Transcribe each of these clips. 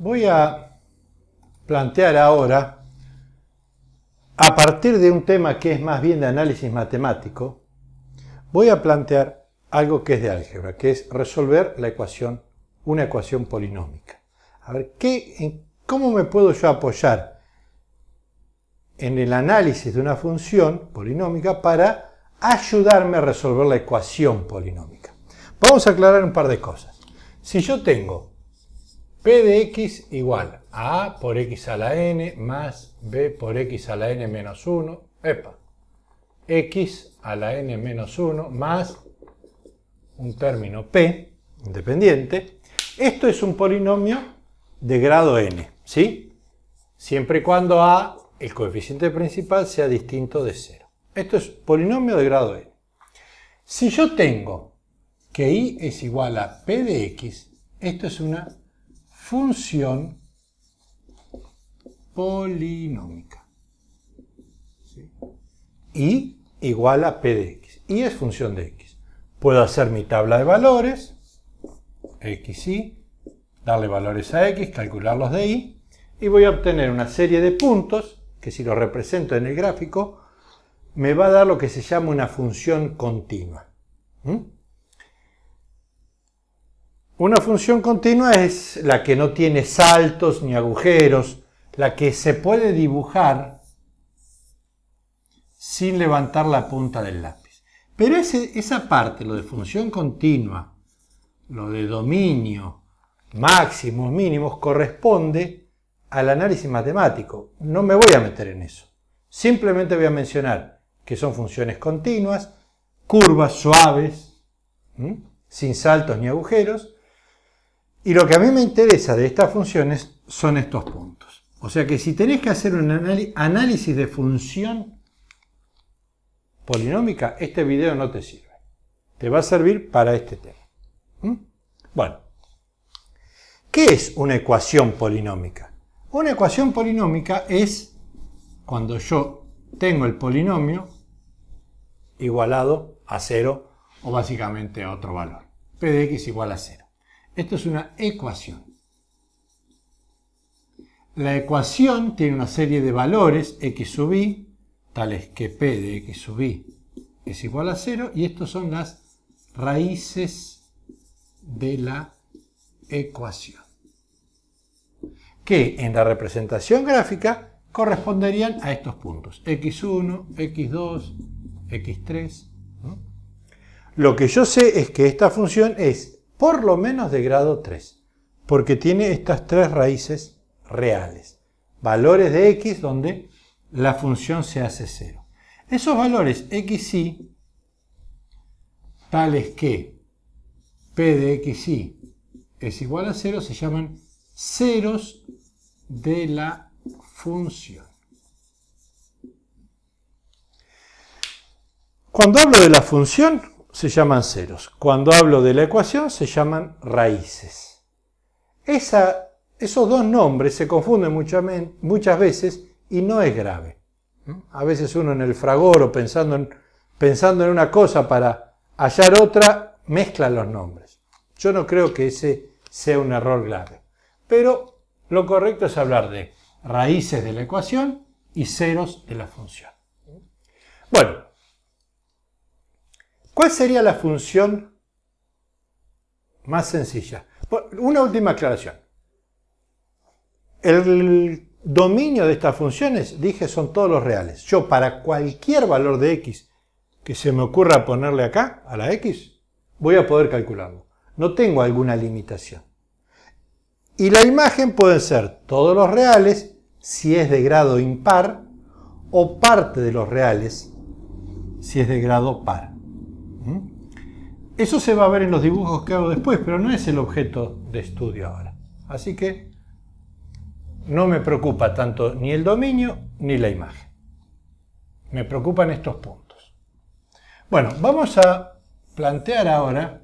voy a plantear ahora, a partir de un tema que es más bien de análisis matemático, voy a plantear algo que es de álgebra, que es resolver la ecuación, una ecuación polinómica. A ver, ¿qué, en, ¿cómo me puedo yo apoyar en el análisis de una función polinómica para ayudarme a resolver la ecuación polinómica? Vamos a aclarar un par de cosas. Si yo tengo P de x igual a A por x a la n más B por x a la n menos 1, epa, x a la n menos 1 más un término P independiente. Esto es un polinomio de grado n, ¿sí? Siempre y cuando A, el coeficiente principal, sea distinto de 0. Esto es polinomio de grado n. Si yo tengo que i es igual a p de x, esto es una función polinómica. Y igual a p de x. Y es función de x. Puedo hacer mi tabla de valores, x, y, darle valores a x, calcularlos de y, y voy a obtener una serie de puntos, que si lo represento en el gráfico, me va a dar lo que se llama una función continua. ¿Mm? Una función continua es la que no tiene saltos ni agujeros, la que se puede dibujar sin levantar la punta del lápiz. Pero esa parte, lo de función continua, lo de dominio, máximos, mínimos, corresponde al análisis matemático. No me voy a meter en eso. Simplemente voy a mencionar que son funciones continuas, curvas suaves, sin saltos ni agujeros, y lo que a mí me interesa de estas funciones son estos puntos. O sea que si tenés que hacer un análisis de función polinómica, este video no te sirve. Te va a servir para este tema. ¿Mm? Bueno, ¿qué es una ecuación polinómica? Una ecuación polinómica es cuando yo tengo el polinomio igualado a 0 o básicamente a otro valor. P de x igual a 0. Esto es una ecuación. La ecuación tiene una serie de valores x sub i, tales que p de x sub i es igual a 0, y estos son las raíces de la ecuación, que en la representación gráfica corresponderían a estos puntos, x1, x2, x3. Lo que yo sé es que esta función es por lo menos de grado 3, porque tiene estas tres raíces reales, valores de x donde la función se hace cero. Esos valores x y, tales que p de y es igual a cero, se llaman ceros de la función. Cuando hablo de la función, se llaman ceros. Cuando hablo de la ecuación se llaman raíces. esos dos nombres se confunden muchas, veces y no es grave. A veces uno en el fragor o pensando en, pensando en una cosa para hallar otra, mezcla los nombres. Yo no creo que ese sea un error grave. Pero lo correcto es hablar de raíces de la ecuación y ceros de la función. Bueno, ¿Cuál sería la función más sencilla? Una última aclaración. El dominio de estas funciones, dije, son todos los reales. Yo para cualquier valor de x que se me ocurra ponerle acá, a la x, voy a poder calcularlo. No tengo alguna limitación. Y la imagen pueden ser todos los reales, si es de grado impar, o parte de los reales, si es de grado par. Eso se va a ver en los dibujos que hago después, pero no es el objeto de estudio ahora. Así que no me preocupa tanto ni el dominio ni la imagen. Me preocupan estos puntos. Bueno, vamos a plantear ahora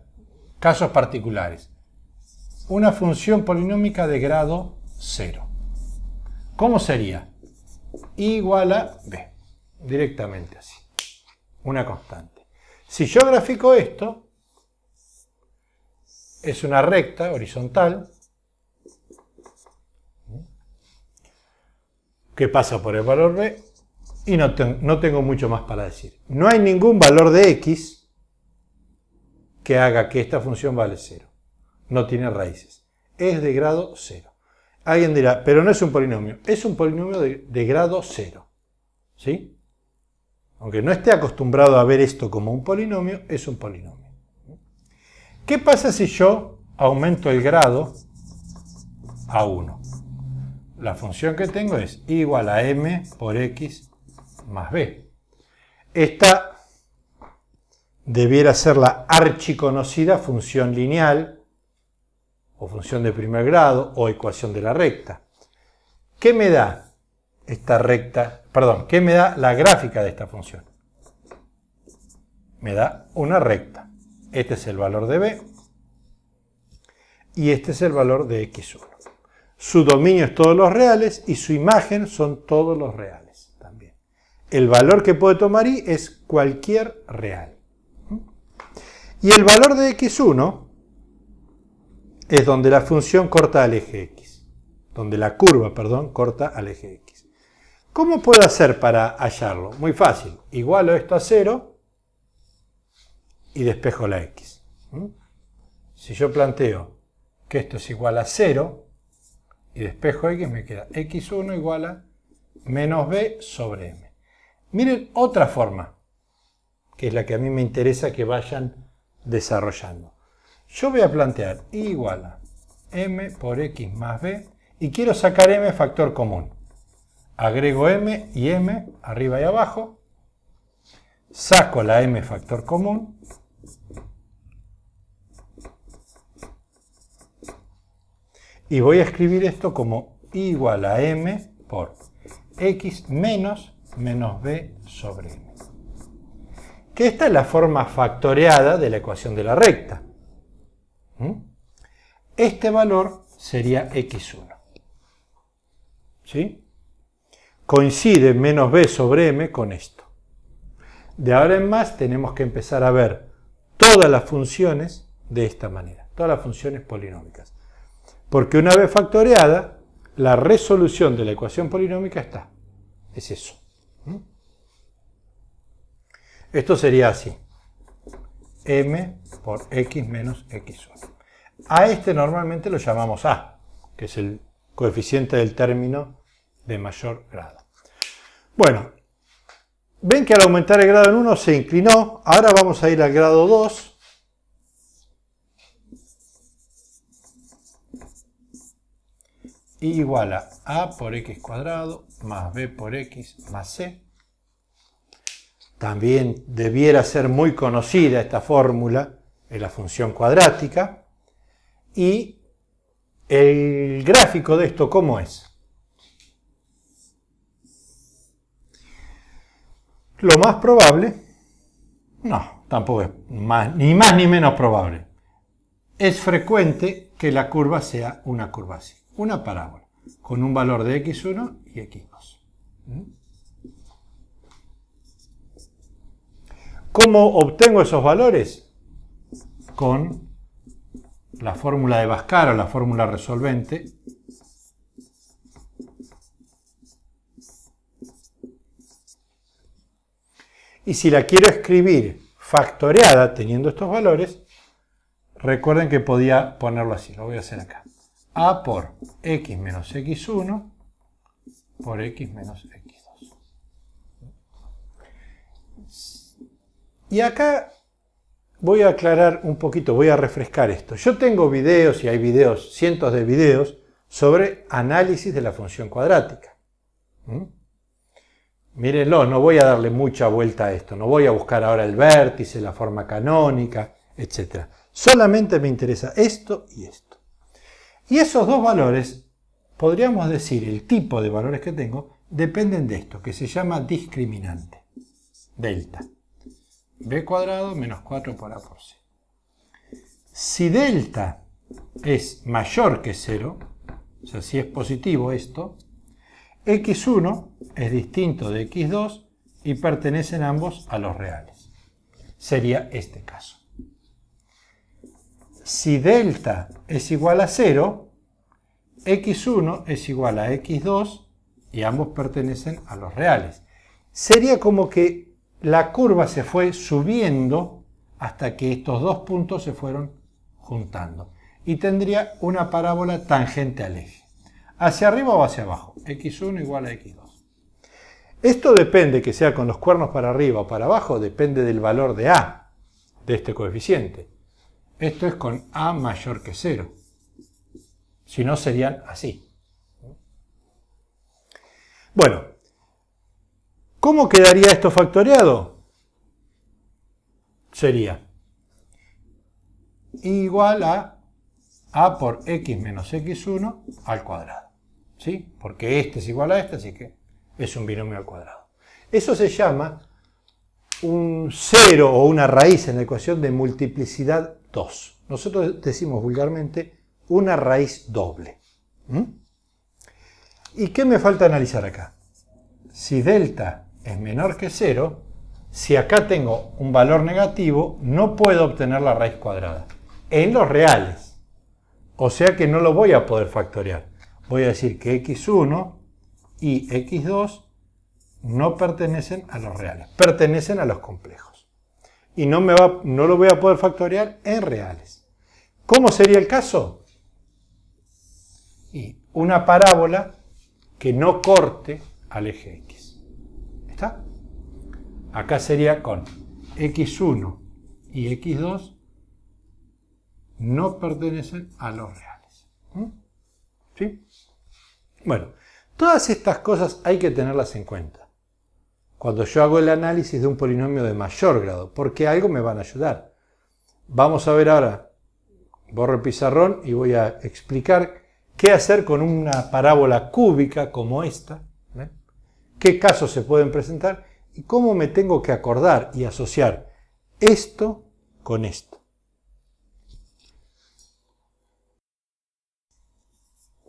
casos particulares. Una función polinómica de grado cero. ¿Cómo sería? Igual a b, directamente así, una constante. Si yo grafico esto, es una recta horizontal que pasa por el valor B y no, tengo mucho más para decir. No hay ningún valor de X que haga que esta función vale 0. No tiene raíces. Es de grado 0. Alguien dirá, pero no es un polinomio. Es un polinomio de, grado 0. ¿Sí? Aunque no esté acostumbrado a ver esto como un polinomio, es un polinomio. ¿Qué pasa si yo aumento el grado a 1? La función que tengo es igual a m por x más b. Esta debiera ser la archiconocida función lineal o función de primer grado o ecuación de la recta. ¿Qué me da esta recta? Perdón, ¿qué me da la gráfica de esta función? Me da una recta. Este es el valor de B y este es el valor de X1. Su dominio es todos los reales y su imagen son todos los reales también. El valor que puede tomar y es cualquier real. Y el valor de X1 es donde la función corta al eje X. Donde la curva, perdón, corta al eje X. ¿Cómo puedo hacer para hallarlo? Muy fácil. Igualo esto a 0 y despejo la x. Si yo planteo que esto es igual a 0 y despejo x, me queda x1 igual a menos b sobre m. Miren otra forma, que es la que a mí me interesa que vayan desarrollando. Yo voy a plantear y igual a m por x más b y quiero sacar m factor común. Agrego m y m arriba y abajo, saco la m factor común Y voy a escribir esto como igual a m por x menos menos b sobre m. Que esta es la forma factoreada de la ecuación de la recta. ¿Mm? Este valor sería x1. ¿Sí? Coincide menos b sobre m con esto. De ahora en más tenemos que empezar a ver todas las funciones de esta manera, todas las funciones polinómicas. Porque una vez factoreada, la resolución de la ecuación polinómica está. Es eso. ¿Mm? Esto sería así. m por x menos x1. A este normalmente lo llamamos A, que es el coeficiente del término de mayor grado. Bueno, ven que al aumentar el grado en 1 se inclinó. Ahora vamos a ir al grado 2 igual a a por x cuadrado más b por x más c. También debiera ser muy conocida esta fórmula en la función cuadrática. Y el gráfico de esto, ¿cómo es? Lo más probable, no, tampoco es más, ni más ni menos probable. Es frecuente que la curva sea una curva así una parábola con un valor de x1 y x2. ¿Mm? ¿Cómo obtengo esos valores? Con la fórmula de o la fórmula resolvente, Y si la quiero escribir factoreada teniendo estos valores, recuerden que podía ponerlo así, lo voy a hacer acá. A por x menos x1 por x menos x2. Y acá voy a aclarar un poquito, voy a refrescar esto. Yo tengo videos, y hay videos, cientos de videos, sobre análisis de la función cuadrática. ¿Mm? Mírenlo, no voy a darle mucha vuelta a esto, no voy a buscar ahora el vértice, la forma canónica, etc. Solamente me interesa esto y esto. Y esos dos valores, podríamos decir, el tipo de valores que tengo, dependen de esto, que se llama discriminante. Delta. B cuadrado menos 4 por A por C. Si delta es mayor que 0, o sea, si es positivo esto, x1 es distinto de x2 y pertenecen ambos a los reales. Sería este caso si delta es igual a 0, x1 es igual a x2 y ambos pertenecen a los reales. Sería como que la curva se fue subiendo hasta que estos dos puntos se fueron juntando y tendría una parábola tangente al eje. ¿Hacia arriba o hacia abajo? x1 igual a x2. Esto depende que sea con los cuernos para arriba o para abajo, depende del valor de A, de este coeficiente. Esto es con A mayor que 0. Si no, serían así. Bueno, ¿cómo quedaría esto factoreado? Sería igual a A por X menos X1 al cuadrado. ¿Sí? Porque este es igual a este, así que es un binomio al cuadrado. Eso se llama un cero o una raíz en la ecuación de multiplicidad nosotros decimos vulgarmente una raíz doble. ¿Mm? ¿Y qué me falta analizar acá? Si delta es menor que 0, si acá tengo un valor negativo, no puedo obtener la raíz cuadrada en los reales. O sea que no lo voy a poder factorear. Voy a decir que x1 y x2 no pertenecen a los reales, pertenecen a los complejos y no, me va, no lo voy a poder factorear en reales. ¿Cómo sería el caso? Y una parábola que no corte al eje X. ¿Está? Acá sería con X1 y X2 no pertenecen a los reales. ¿Mm? ¿Sí? Bueno, todas estas cosas hay que tenerlas en cuenta. Cuando yo hago el análisis de un polinomio de mayor grado, porque algo me van a ayudar. Vamos a ver ahora, borro el pizarrón y voy a explicar qué hacer con una parábola cúbica como esta, ¿eh? qué casos se pueden presentar y cómo me tengo que acordar y asociar esto con esto.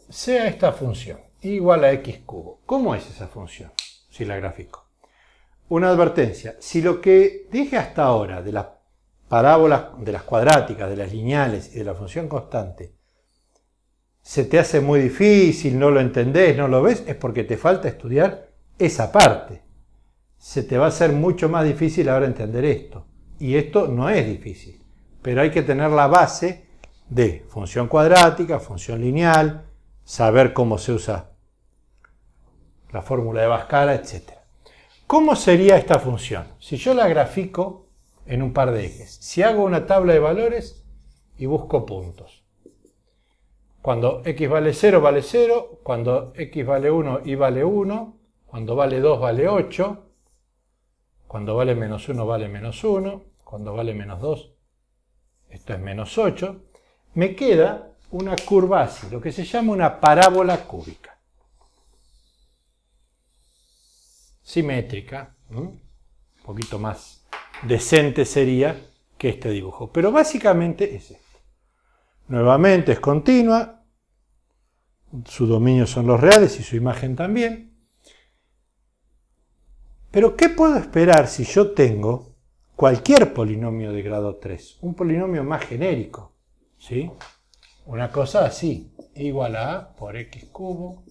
Sea esta función igual a x cubo. ¿Cómo es esa función si la grafico? una advertencia. Si lo que dije hasta ahora de las parábolas, de las cuadráticas, de las lineales y de la función constante, se te hace muy difícil, no lo entendés, no lo ves, es porque te falta estudiar esa parte. Se te va a hacer mucho más difícil ahora entender esto. Y esto no es difícil, pero hay que tener la base de función cuadrática, función lineal, saber cómo se usa la fórmula de Bhaskara, etc. ¿Cómo sería esta función? Si yo la grafico en un par de ejes, si hago una tabla de valores y busco puntos. Cuando x vale 0 vale 0, cuando x vale 1 y vale 1, cuando vale 2 vale 8, cuando vale menos 1 vale menos 1, cuando vale menos 2, esto es menos 8, me queda una curva así, lo que se llama una parábola cúbica. simétrica, un poquito más decente sería que este dibujo. Pero básicamente es esto. Nuevamente es continua, su dominio son los reales y su imagen también. Pero ¿qué puedo esperar si yo tengo cualquier polinomio de grado 3? Un polinomio más genérico, ¿sí? Una cosa así, igual a por x cubo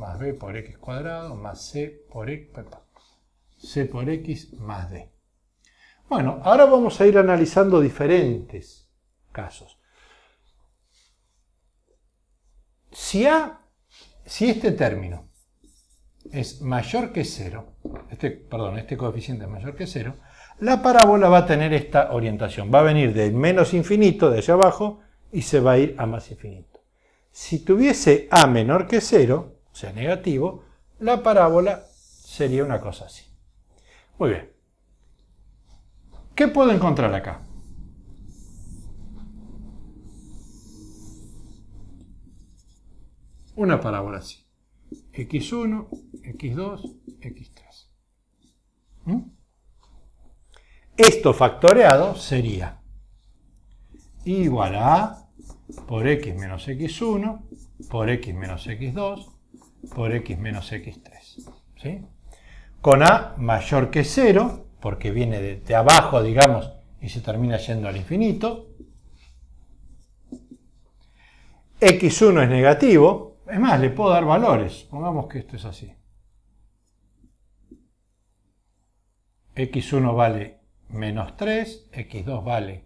más b por x cuadrado más c por x, c por x más d. Bueno, ahora vamos a ir analizando diferentes casos. Si este término es mayor que cero, este, perdón, este coeficiente es mayor que cero, la parábola va a tener esta orientación. Va a venir del menos infinito, de allá abajo, y se va a ir a más infinito. Si tuviese A menor que 0, sea negativo, la parábola sería una cosa así. Muy bien. ¿Qué puedo encontrar acá? Una parábola así. X1, X2, X3. Esto factoreado sería igual a por x menos x1 por x menos x2 por x menos x3. Con a mayor que 0, porque viene de, de abajo, digamos, y se termina yendo al infinito. x1 es negativo, es más, le puedo dar valores, pongamos que esto es así. x1 vale menos 3, x2 vale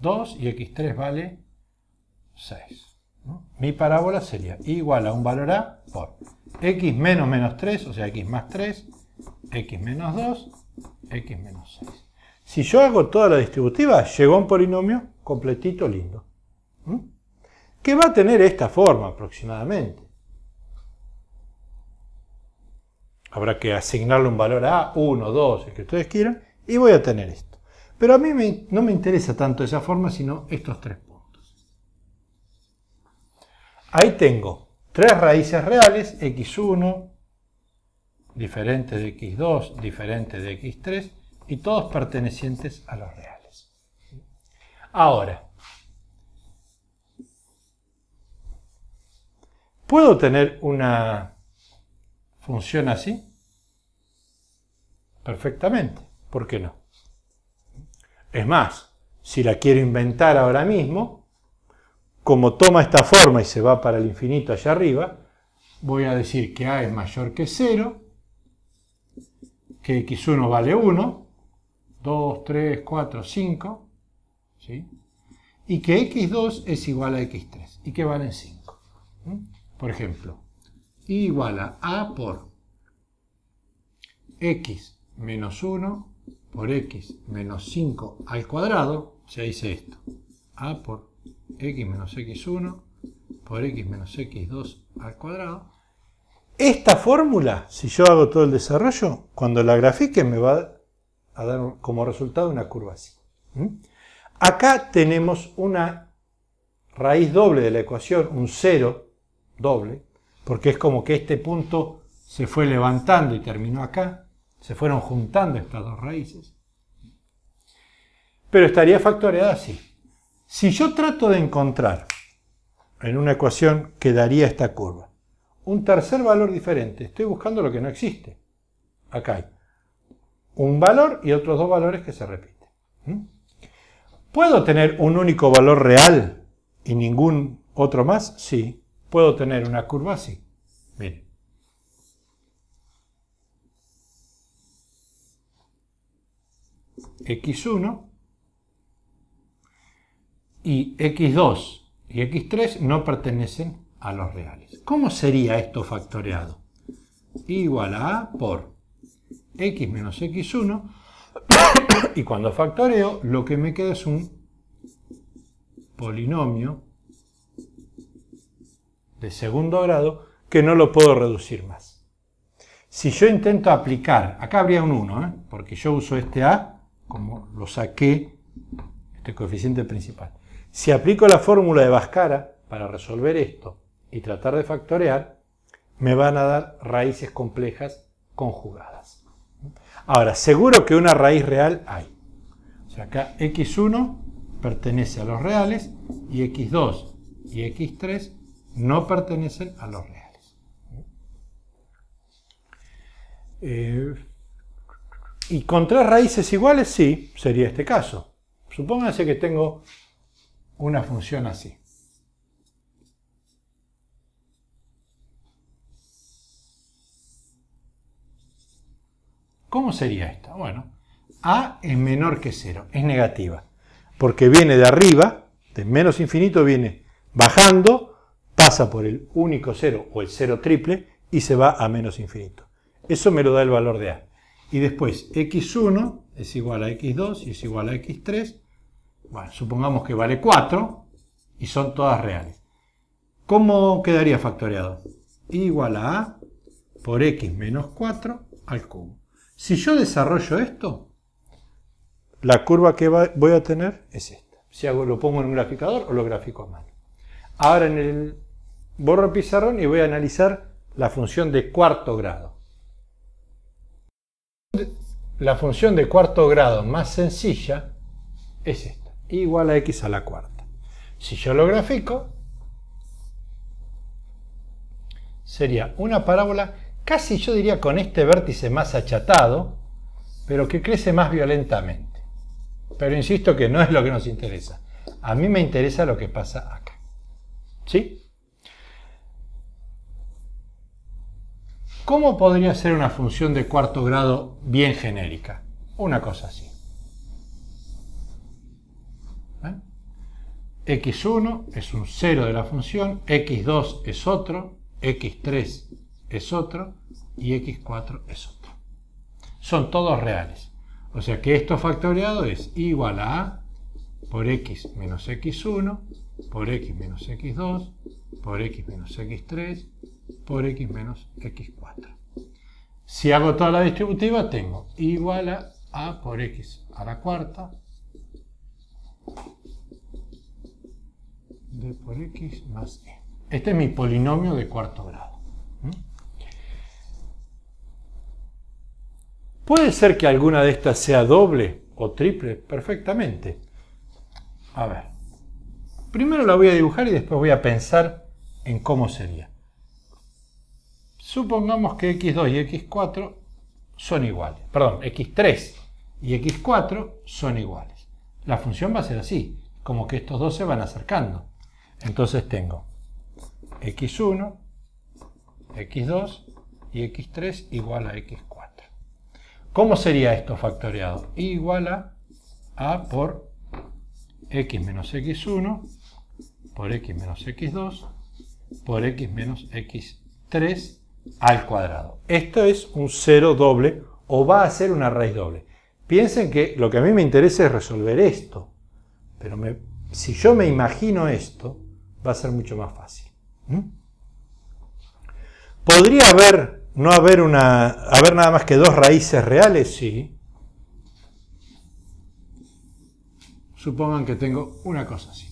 2 y x3 vale 6. Mi parábola sería igual a un valor A por x menos menos 3, o sea, x más 3, x menos 2, x menos 6. Si yo hago toda la distributiva, llegó a un polinomio completito lindo. ¿Mm? Que va a tener esta forma aproximadamente. Habrá que asignarle un valor a 1, 2, el que ustedes quieran, y voy a tener esto. Pero a mí no me interesa tanto esa forma, sino estos tres Ahí tengo tres raíces reales, x1, diferente de x2, diferente de x3, y todos pertenecientes a los reales. Ahora, ¿puedo tener una función así? Perfectamente, ¿por qué no? Es más, si la quiero inventar ahora mismo, como toma esta forma y se va para el infinito allá arriba, voy a decir que A es mayor que 0, que X1 vale 1, 2, 3, 4, 5, ¿sí? y que X2 es igual a X3, y que valen 5. ¿Mm? Por ejemplo, igual a A por X menos 1 por X menos 5 al cuadrado, se dice esto, A por x menos x1 por x menos x2 al cuadrado. Esta fórmula, si yo hago todo el desarrollo, cuando la grafique me va a dar como resultado una curva así. Acá tenemos una raíz doble de la ecuación, un cero doble, porque es como que este punto se fue levantando y terminó acá, se fueron juntando estas dos raíces, pero estaría factoreada así. Si yo trato de encontrar en una ecuación que daría esta curva un tercer valor diferente, estoy buscando lo que no existe. Acá hay un valor y otros dos valores que se repiten. ¿Mm? ¿Puedo tener un único valor real y ningún otro más? Sí. ¿Puedo tener una curva? así. Miren. x1 y x2 y x3 no pertenecen a los reales. ¿Cómo sería esto factoreado? Igual a a por x menos x1 y cuando factoreo lo que me queda es un polinomio de segundo grado que no lo puedo reducir más. Si yo intento aplicar, acá habría un 1, ¿eh? porque yo uso este a como lo saqué, este coeficiente principal. Si aplico la fórmula de Vascara para resolver esto y tratar de factorear, me van a dar raíces complejas conjugadas. Ahora, seguro que una raíz real hay. O sea, acá x1 pertenece a los reales y x2 y x3 no pertenecen a los reales. Eh, y con tres raíces iguales, sí, sería este caso. Supónganse que tengo una función así. ¿Cómo sería esta? Bueno, a es menor que 0, es negativa, porque viene de arriba, de menos infinito viene bajando, pasa por el único 0 o el 0 triple y se va a menos infinito. Eso me lo da el valor de a. Y después x1 es igual a x2 y es igual a x3 bueno, supongamos que vale 4 y son todas reales. ¿Cómo quedaría factoreado? Igual a A por x menos 4 al cubo. Si yo desarrollo esto, la curva que voy a tener es esta. Si hago, lo pongo en un graficador o lo grafico a mano. Ahora en el borro pizarrón y voy a analizar la función de cuarto grado. La función de cuarto grado más sencilla es esta igual a x a la cuarta. Si yo lo grafico, sería una parábola casi yo diría con este vértice más achatado, pero que crece más violentamente. Pero insisto que no es lo que nos interesa. A mí me interesa lo que pasa acá. ¿Sí? ¿Cómo podría ser una función de cuarto grado bien genérica? Una cosa así. x1 es un cero de la función, x2 es otro, x3 es otro y x4 es otro. Son todos reales. O sea que esto factoriado es igual a a por x menos x1, por x menos x2, por x menos x3, por x menos x4. Si hago toda la distributiva, tengo igual a a por x a la cuarta d por x más e. Este es mi polinomio de cuarto grado. ¿Puede ser que alguna de estas sea doble o triple? Perfectamente. A ver. Primero la voy a dibujar y después voy a pensar en cómo sería. Supongamos que x2 y x4 son iguales. Perdón, x3 y x4 son iguales. La función va a ser así, como que estos dos se van acercando. Entonces tengo x1, x2 y x3 igual a x4. ¿Cómo sería esto factoreado? igual a a por x menos x1 por x menos x2 por x menos x3 al cuadrado. Esto es un cero doble o va a ser una raíz doble. Piensen que lo que a mí me interesa es resolver esto. Pero si yo me imagino esto, va a ser mucho más fácil. ¿Mm? ¿Podría haber, no haber, una, haber nada más que dos raíces reales? Sí. Supongan que tengo una cosa así.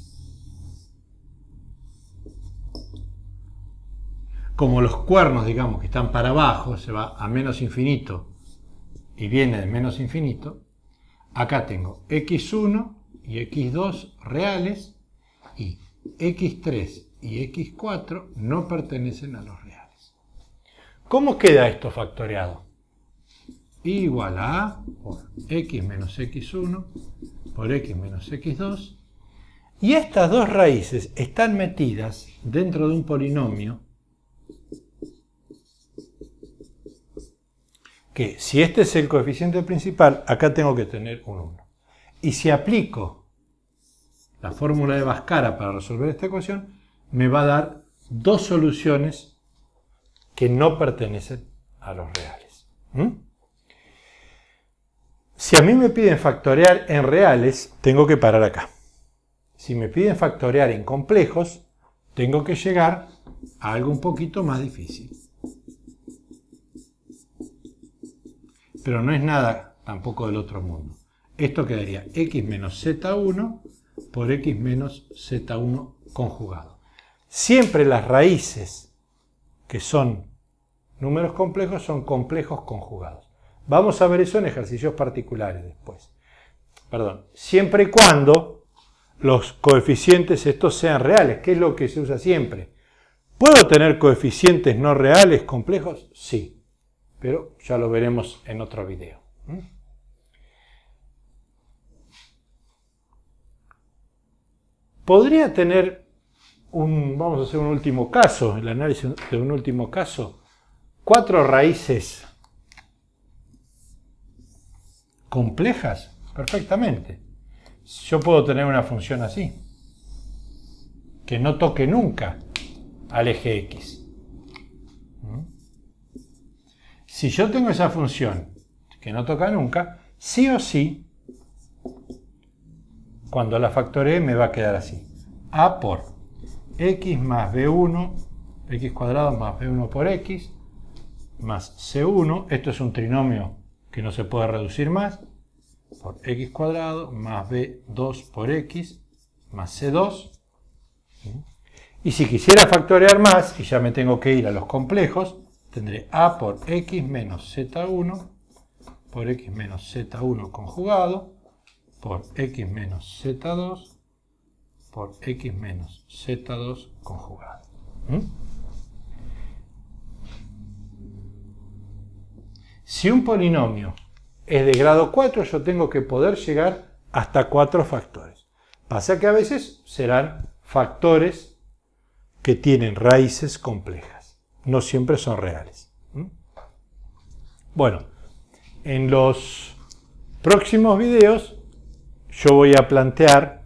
Como los cuernos, digamos, que están para abajo, se va a menos infinito y viene de menos infinito, acá tengo x1 y x2 reales X3 y X4 no pertenecen a los reales. ¿Cómo queda esto factoreado? igual a por X menos X1 por X menos X2. Y estas dos raíces están metidas dentro de un polinomio que si este es el coeficiente principal, acá tengo que tener un 1. Y si aplico la fórmula de Bascara para resolver esta ecuación, me va a dar dos soluciones que no pertenecen a los reales. Si a mí me piden factorear en reales, tengo que parar acá. Si me piden factorear en complejos, tengo que llegar a algo un poquito más difícil. Pero no es nada tampoco del otro mundo. Esto quedaría x menos z1 por x menos z1 conjugado. Siempre las raíces que son números complejos son complejos conjugados. Vamos a ver eso en ejercicios particulares después. Perdón, siempre y cuando los coeficientes estos sean reales, que es lo que se usa siempre. ¿Puedo tener coeficientes no reales complejos? Sí, pero ya lo veremos en otro video. podría tener un, vamos a hacer un último caso, el análisis de un último caso, cuatro raíces complejas, perfectamente. Yo puedo tener una función así, que no toque nunca al eje X. ¿Mm? Si yo tengo esa función que no toca nunca, sí o sí cuando la factoré me va a quedar así. A por x más b1, x cuadrado más b1 por x, más c1, esto es un trinomio que no se puede reducir más, por x cuadrado más b2 por x más c2. Y si quisiera factorear más, y ya me tengo que ir a los complejos, tendré a por x menos z1 por x menos z1 conjugado por x menos z2 por x menos z2 conjugado. ¿Mm? Si un polinomio es de grado 4, yo tengo que poder llegar hasta 4 factores. Pasa que a veces serán factores que tienen raíces complejas. No siempre son reales. ¿Mm? Bueno, en los próximos videos yo voy a plantear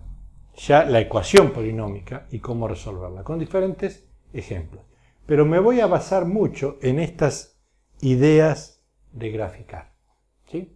ya la ecuación polinómica y cómo resolverla, con diferentes ejemplos. Pero me voy a basar mucho en estas ideas de graficar. ¿sí?